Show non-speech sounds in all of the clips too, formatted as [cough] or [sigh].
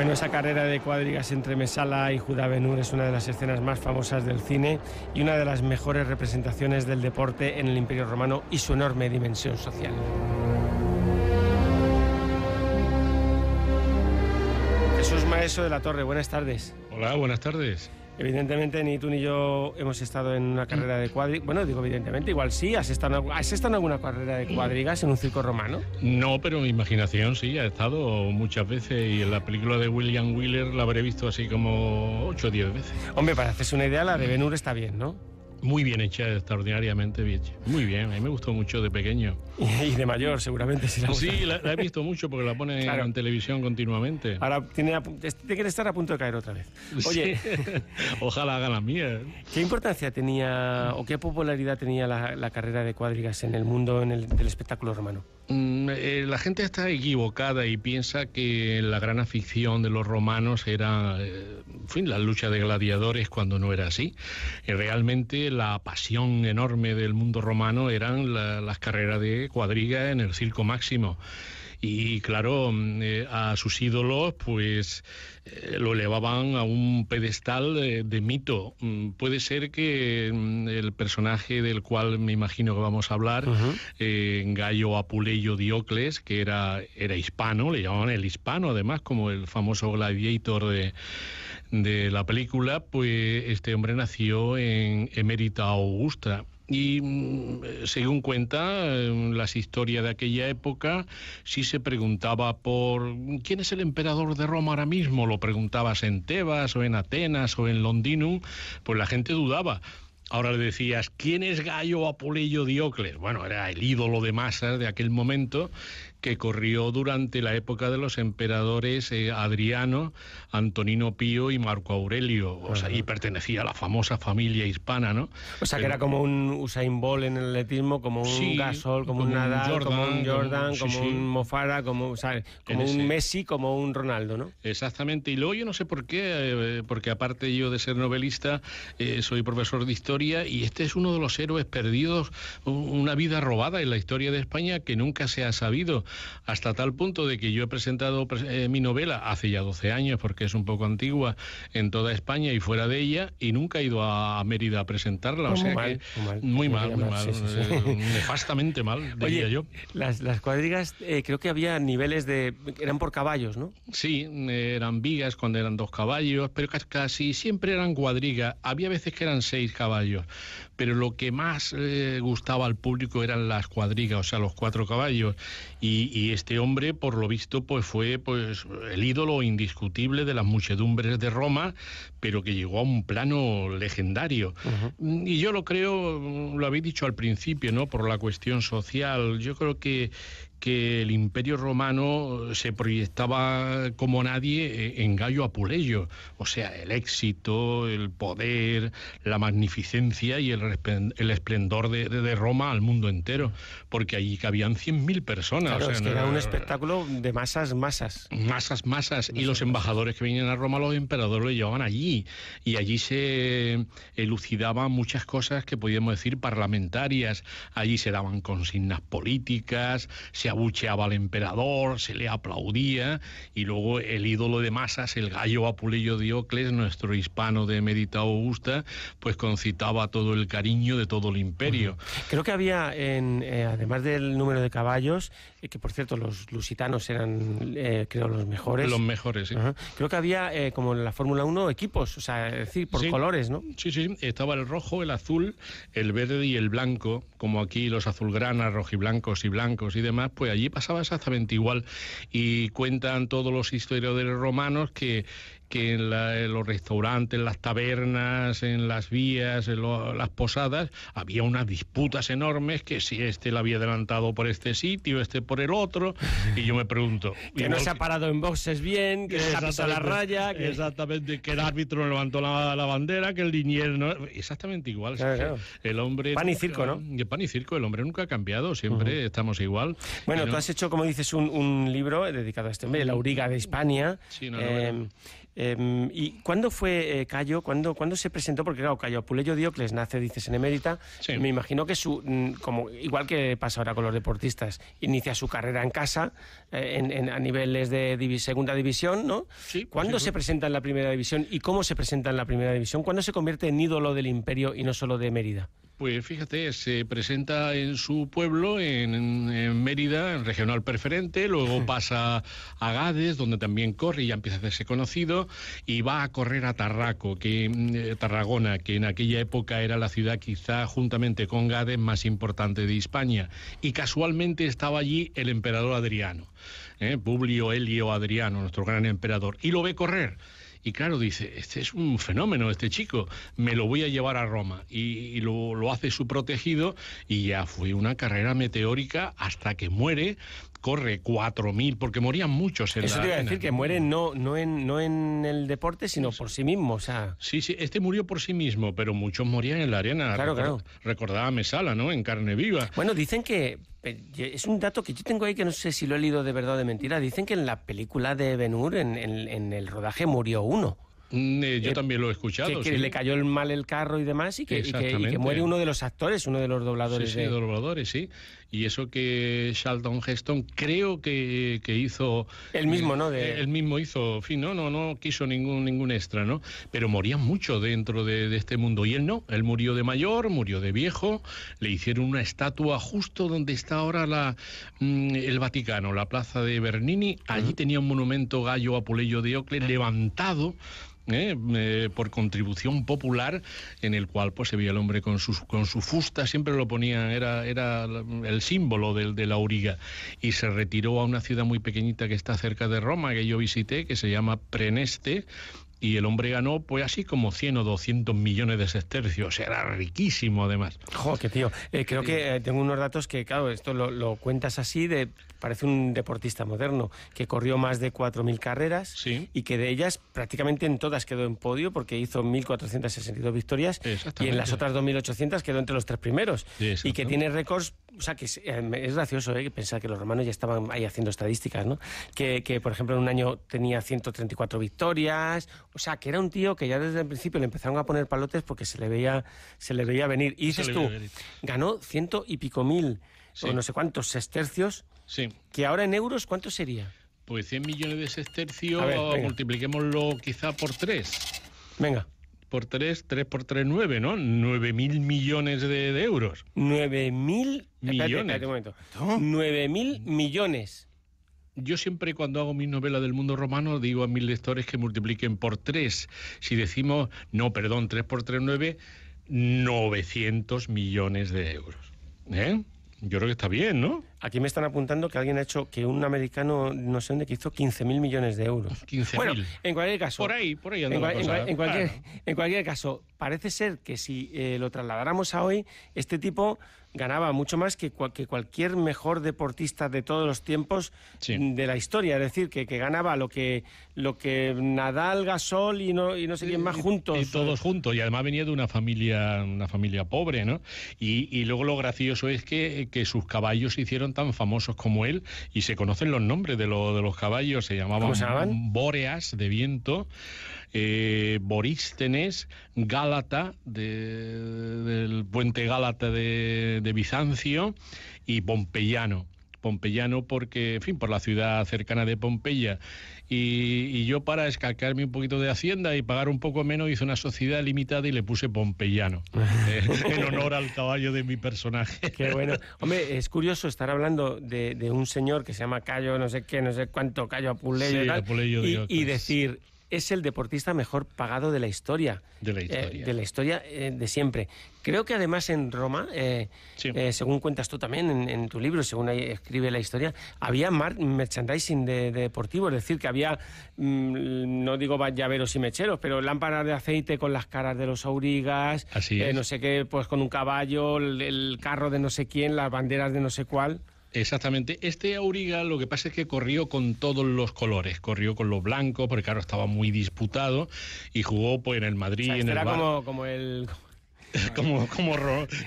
Bueno, esa carrera de cuadrigas entre Mesala y Judá es una de las escenas más famosas del cine y una de las mejores representaciones del deporte en el Imperio Romano y su enorme dimensión social. Jesús Maeso de la Torre, buenas tardes. Hola, buenas tardes. Evidentemente ni tú ni yo hemos estado en una carrera de cuadrigas. Bueno, digo evidentemente, igual sí. ¿Has estado, en, alguna carrera de cuadrigas en un circo romano? No, pero mi imaginación sí, ha estado muchas veces y en la película de William Wheeler la habré visto así como 8 o 10 veces. Hombre, para hacerse una idea, la de Benur está bien, ¿no? muy bien hecha, extraordinariamente bien hecha. Muy bien, a mí me gustó mucho de pequeño. [laughs] y de mayor, seguramente sí la Sí, la, he visto mucho porque la ponen en televisión continuamente. Ahora tiene, tiene que estar a punto de caer otra vez. Oye, [laughs] ojalá haga la mía. ¿Qué importancia tenía o qué popularidad tenía la, carrera de cuadrigas en el mundo en el, del espectáculo romano? Mm, eh, la gente está equivocada y piensa que la gran afición de los romanos era, eh, fin, la lucha de gladiadores cuando no era así. Eh, realmente la pasión enorme del mundo romano eran las carreras de cuadriga en el circo máximo y claro, mm, eh, a sus ídolos pues eh, lo elevaban a un pedestal de, mito. Mm, puede ser que mm, el personaje del cual me imagino que vamos a hablar, eh, Gallo Apuleyo Diocles, que era, era hispano, le llamaban el hispano además, como el famoso gladiator de, de la película, pues este hombre nació en Emerita Augusta y mm, según cuenta las historias de aquella época, si se preguntaba por quién es el emperador de Roma ahora mismo, lo preguntabas en Tebas o en Atenas o en Londinum, pues la gente dudaba. Ahora le decías, ¿quién es Gallo Apuleyo Diocles? Bueno, era el ídolo de masas de aquel momento que corrió durante la época de los emperadores eh, Adriano, Antonino Pío y Marco Aurelio, o sea, y pertenecía a la famosa familia hispana, ¿no? O sea, que era como un Usain Bolt en el atletismo, como un Gasol, como, un Nadal, como un Jordan, como, un Mofara, como, un Messi, como un Ronaldo, ¿no? Exactamente, y luego yo no sé por qué, eh, porque aparte yo de ser novelista, eh, soy profesor de historia y este es uno de los héroes perdidos, una vida robada en la historia de España que nunca se ha sabido hasta tal punto de que yo he presentado eh, mi novela hace ya 12 años, porque es un poco antigua, en toda España y fuera de ella, y nunca he ido a Mérida a presentarla. O sea que, muy mal, muy mal, eh, nefastamente mal, [laughs] diría yo. Las, cuadrigas, eh, creo que había niveles de. eran por caballos, ¿no? Sí, eran vigas cuando eran dos caballos, pero casi siempre eran cuadrigas. Había veces que eran seis caballos, pero lo que más gustaba al público eran las cuadrigas, o sea, los cuatro caballos. Y y, este hombre, por lo visto, pues fue pues, el ídolo indiscutible de las muchedumbres de Roma, pero que llegó a un plano legendario. Y yo lo creo, lo habéis dicho al principio, ¿no? Por la cuestión social. Yo creo que, que el imperio romano eh, se proyectaba como nadie eh, en gallo apuleyo, o sea, el éxito, el poder, la magnificencia y el, esplendor de, Roma al mundo entero, porque allí cabían 100.000 personas. era un espectáculo de masas, masas. Masas, masas. y los embajadores que venían a Roma, los emperadores lo llevaban allí, y allí se elucidaban muchas cosas que podíamos decir parlamentarias, allí se daban consignas políticas, se abucheaba al emperador, se le aplaudía, y luego el ídolo de masas, el gallo Apuleyo Diocles, nuestro hispano de Medita Augusta, pues concitaba todo el cariño de todo el imperio. Creo que había, en, eh, además del número de caballos, eh, que por cierto los lusitanos eran, eh, creo, los mejores. Los mejores, sí. Creo que había, como en la Fórmula 1, equipos, o sea, es decir, por colores, ¿no? Sí, sí, estaba el rojo, el azul, el verde y el blanco, como aquí los azulgranas, rojiblancos y blancos y demás, pues allí pasaba exactamente igual. Y cuentan todos los historiadores romanos que que en, los restaurantes, en las tabernas, en las vías, en las posadas, había unas disputas enormes que si este la había adelantado por este sitio, este por el otro, y yo me pregunto... [laughs] que no se ha parado en boxes bien, que se ha la raya... Que... Exactamente, que el árbitro no levantó la, bandera, que el dinero Exactamente igual. El hombre... Pan y circo, ¿no? Pan y circo, el hombre nunca ha cambiado, siempre estamos igual. Bueno, tú has hecho, como dices, un, libro dedicado a este hombre, La Auriga de Hispania. Sí, no, eh, em, Em, ¿Y cuándo fue eh, Cayo? ¿Cuándo, se presentó? Porque claro, Cayo Apuleyo Diocles nace, dices, en emérita. Me imagino que su, mm, como, igual que pasa ahora con los deportistas, inicia su carrera en casa, eh, en, a niveles de segunda división, ¿no? ¿Cuándo se presenta en la primera división y cómo se presenta en la primera división? ¿Cuándo se convierte en ídolo del imperio y no solo de Mérida? Pues fíjate, se presenta en su pueblo, en, Mérida, en regional preferente, luego pasa a Gades, donde también corre y ya empieza a hacerse conocido, y va a correr a Tarraco, que, eh, Tarragona, que en aquella época era la ciudad quizá juntamente con Gades más importante de España, y casualmente estaba allí el emperador Adriano, ¿eh? Publio Helio Adriano, nuestro gran emperador, y lo ve correr. Y claro, dice, este es un fenómeno, este chico, me lo voy a llevar a Roma. Y, lo, hace su protegido y ya fue una carrera meteórica hasta que muere corre 4.000, porque morían muchos en la decir, que mueren no, no, en, no en el deporte, sino por sí mismo. O sea... Sí, sí, este murió por sí mismo, pero muchos morían en la arena. Claro, claro. Recordaba Mesala, ¿no? En carne viva. Bueno, dicen que, es un dato que yo tengo ahí que no sé si lo he leído de verdad o de mentira. Dicen que en la película de Ben Hur, en, el rodaje, murió uno. Mm, eh, yo eh, también lo he escuchado. Que, le cayó el mal el carro y demás, y que, muere uno de los actores, uno de los dobladores. Sí, dobladores, sí. Y eso que Sheldon Heston creo que, hizo... El mismo, ¿no? El mismo hizo, fin, no, no, no quiso ningún, ningún extra, ¿no? Pero morían mucho dentro de, este mundo. Y él no, él murió de mayor, murió de viejo, le hicieron una estatua justo donde está ahora la, mm, el Vaticano, la plaza de Bernini. Allí tenía un monumento gallo a de Ocle levantado ¿eh? Eh, por contribución popular en el cual pues se veía el hombre con sus con su fusta siempre lo ponían era era el símbolo del, de la auriga, y se retiró a una ciudad muy pequeñita que está cerca de Roma, que yo visité, que se llama Preneste, y el hombre ganó pues así como 100 o 200 millones de sestercios, era riquísimo además. Joder, tío, eh, creo que eh, tengo unos datos que, claro, esto lo, cuentas así de parece un deportista moderno, que corrió más de 4.000 carreras y que de ellas prácticamente en todas quedó en podio porque hizo 1.462 victorias y en las otras 2.800 quedó entre los tres primeros. Y que tiene récords, o sea, que es, eh, gracioso eh, pensar que los romanos ya estaban ahí haciendo estadísticas, ¿no? Que, por ejemplo, en un año tenía 134 victorias, o sea, que era un tío que ya desde el principio le empezaron a poner palotes porque se le veía, se le veía venir. Y dices tú, ganó ciento y pico mil, o no sé cuántos sestercios Sí. Que ahora en euros, ¿cuánto sería? Pues 100 millones de sextercio, multipliquémoslo quizá por 3. Venga. Por 3, 3 por 3, 9, ¿no? 9 mil millones de, euros. 9 mil millones. Espérate, espérate un momento. ¿No? 9 millones. Yo siempre cuando hago mis novelas del mundo romano digo a mis lectores que multipliquen por 3. Si decimos, no, perdón, 3 por 3, 9, 900 millones de euros. ¿Eh? Yo creo que está bien, ¿no? Aquí me están apuntando que alguien ha hecho que un americano, no sé dónde, que hizo 15.000 millones de euros. 15.000. [laughs] bueno, en cualquier caso. Por ahí, por ahí en, ¿eh? cualquier, en, cualquier, caso, parece ser que si eh, lo trasladáramos a hoy, este tipo ganaba mucho más que, cualquier mejor deportista de todos los tiempos de la historia. Es decir, que, que, ganaba lo que, lo que Nadal, Gasol y no, y no sé quién más eh, juntos. Y, todos juntos. Y además venía de una familia, una familia pobre, ¿no? Y, y luego lo gracioso es que, que sus caballos se hicieron tan famosos como él y se conocen los nombres de, los caballos, se llamaban Bóreas de viento, eh, Borístenes, Gálata del puente Gálata de, de Bizancio y Pompeyano. Pompeyano porque, en fin, por la ciudad cercana de Pompeya y, yo para escalcarme un poquito de Hacienda y pagar un poco menos hice una sociedad limitada y le puse Pompeyano, [laughs] eh, en honor al caballo de mi personaje. Qué bueno. Hombre, es curioso estar hablando de, un señor que se llama Cayo, no sé qué, no sé cuánto, Cayo Apuleyo, y, decir, es el deportista mejor pagado de la historia. De la eh, historia. de la historia eh, de siempre. Creo que además en Roma, eh, según cuentas tú también en, tu libro, según escribe la historia, había merchandising de, deportivos, deportivo, es decir, que había, mm, no digo llaveros y mecheros, pero lámparas de aceite con las caras de los aurigas, no sé qué, pues con un caballo, el carro de no sé quién, las banderas de no sé cuál. Exactamente. Este Auriga lo que pasa es que corrió con todos los colores. Corrió con los blancos, porque claro, estaba muy disputado y jugó pues en el Madrid. O en este el era como el [laughs] como, como,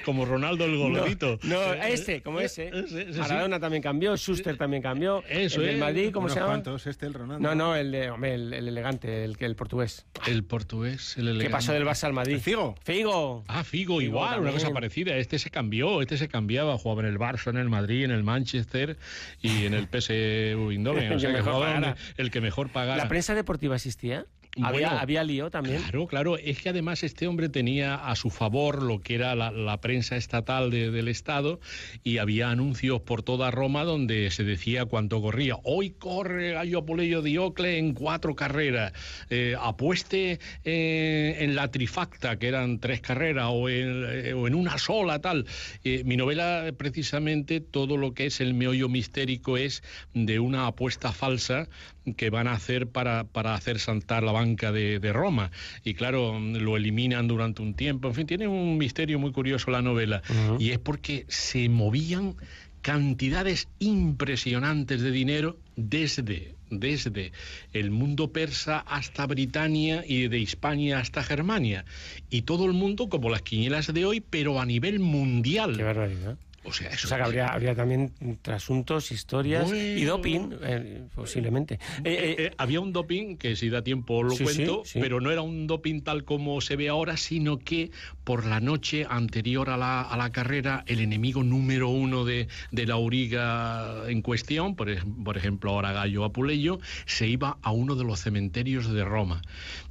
como Ronaldo el golodito No, eh, ese, como eh, ese. ese, también cambió, Schuster también cambió. Eso, el eh, Madrid, ¿cómo se llama? ¿Cuántos? Este, el Ronaldo. No, no, el, de, el, elegante, el, el portugués. El portugués, el elegante. ¿Qué pasó del Barça al Madrid? Figo. Figo. Ah, Figo, igual, una cosa parecida. Este se cambió, este se cambiaba, jugaba en el Barça, en el Madrid, en el Manchester y en el PSV Eindhoven. O [laughs] el, que mejor pagaba ¿La prensa deportiva existía había, lío también. Claro, claro. Es que además este hombre tenía a su favor lo que era la, prensa estatal del Estado y había anuncios por toda Roma donde se decía cuánto corría. Hoy corre Gallo Apuleyo Diocle en cuatro carreras. Eh, apueste eh, en la trifacta, que eran tres carreras, o en, eh, o en una sola, tal. mi novela, precisamente, todo lo que es el meollo mistérico es de una apuesta falsa que van a hacer para, para hacer saltar la banca de, Roma. Y claro, lo eliminan durante un tiempo. En fin, tiene un misterio muy curioso la novela. Y es porque se movían cantidades impresionantes de dinero desde, desde el mundo persa hasta Britania y de España hasta Germania. Y todo el mundo como las quinielas de hoy, pero a nivel mundial. Qué barbaridad. O sea, eso o que habría, también trasuntos, historias y doping, eh, posiblemente. Eh, eh, había un doping, que si da tiempo lo cuento, pero no era un doping tal como se ve ahora, sino que por la noche anterior a la, carrera, el enemigo número uno de, la auriga en cuestión, por, por ejemplo ahora Gallo Apuleyo, se iba a uno de los cementerios de Roma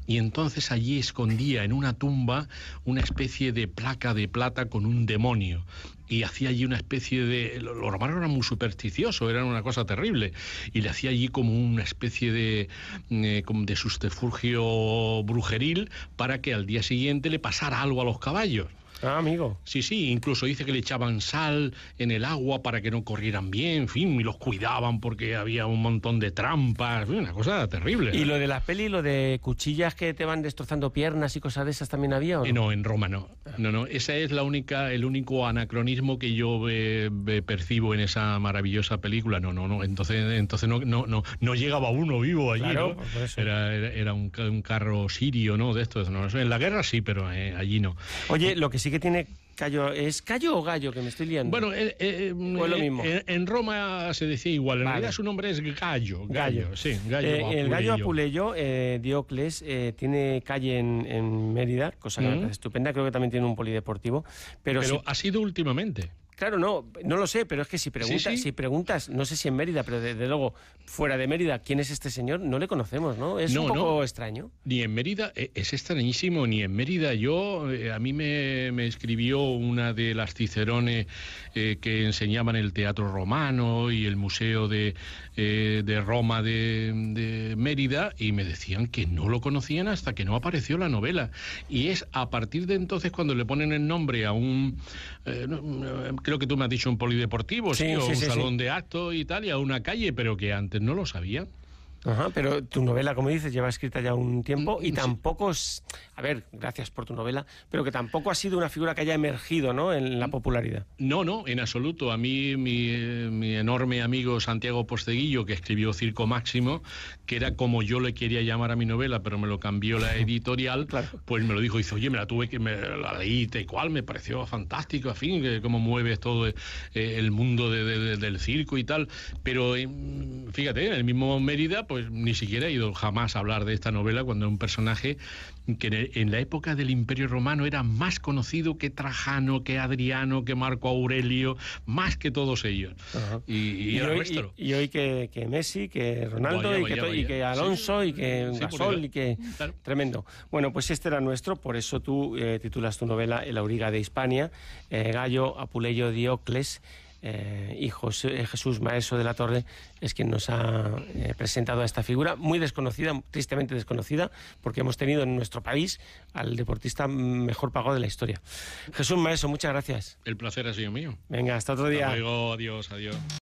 y entonces allí escondía en una tumba una especie de placa de plata con un demonio y hacía allí una especie de... Los romanos eran muy supersticiosos, eran una cosa terrible, y le hacía allí como una especie de, mm, eh, de sustefugio brujeril para que al día siguiente le pasara algo a los caballos. Ah, amigo. Sí, sí, incluso dice que le echaban sal en el agua para que no corrieran bien, en fin, y los cuidaban porque había un montón de trampas, una cosa terrible. ¿Y lo de las peli, lo de cuchillas que te van destrozando piernas y cosas de esas también había? Eh, no? en Roma no. No, no, esa es la única, el único anacronismo que yo eh, eh, percibo en esa maravillosa película. No, no, no, entonces, entonces no, no, no, no llegaba uno vivo allí, ¿no? Era, un, carro sirio, ¿no? De esto no, en la guerra sí, pero allí no. Oye, lo que sí que tiene Callo, ¿Es callo o gallo que me estoy liando? Bueno, eh, eh, eh, En, Roma se decía igual, en realidad su nombre es gallo. Gallo, sí, gallo. El gallo Apuleyo, Diocles, tiene calle en, en Mérida, cosa mm. estupenda, creo que también tiene un polideportivo. Pero, ha sido últimamente. Claro, no, no lo sé, pero es que si preguntas, si preguntas, no sé si en Mérida, pero desde luego fuera de Mérida, ¿quién es este señor? No le conocemos, ¿no? Es un poco extraño. Ni en Mérida, e-, es extrañísimo, ni en Mérida. Yo, eh, a mí me, escribió una de las Cicerones eh, que enseñaban el teatro romano y el Museo eh, de, Roma de, de Mérida y me decían que no lo conocían hasta que no apareció la novela. Y es a partir de entonces cuando le ponen el nombre a un, eh, mm, creo que tú me has dicho un polideportivo, o un salón de actos y tal, una calle, pero que antes no lo sabían. Ajá, pero tu novela, como dices, lleva escrita ya un tiempo y tampoco es. A ver, gracias por tu novela, pero que tampoco ha sido una figura que haya emergido ¿no? en la popularidad. No, no, en absoluto. A mí, mi, mi enorme amigo Santiago Posteguillo, que escribió Circo Máximo, que era como yo le quería llamar a mi novela, pero me lo cambió la [laughs] editorial, pues me lo dijo. Dice, oye, me la tuve que. Me la leí, te cual, me pareció fantástico, a fin, que cómo mueve todo eh, el mundo del circo y tal. Pero em, fíjate, en el mismo Mérida, pues ni siquiera he ido jamás a hablar de esta novela cuando un personaje que en la época del Imperio Romano era más conocido que Trajano, que Adriano, que Marco Aurelio, más que todos ellos. Y, y, y, hoy, y, hoy que, Messi, que Ronaldo, y, que, Alonso, y que Gasol, y que... Tremendo. Bueno, pues este era nuestro, por eso tú eh, titulas tu novela El auriga de Hispania, eh, Gallo, Apuleyo, Diocles y eh, eh, Jesús Maeso de la Torre es quien nos ha eh, presentado a esta figura muy desconocida, tristemente desconocida, porque hemos tenido en nuestro país al deportista mejor pagado de la historia. Jesús Maeso, muchas gracias. El placer ha sido mío. Venga, hasta otro día. adiós, adiós.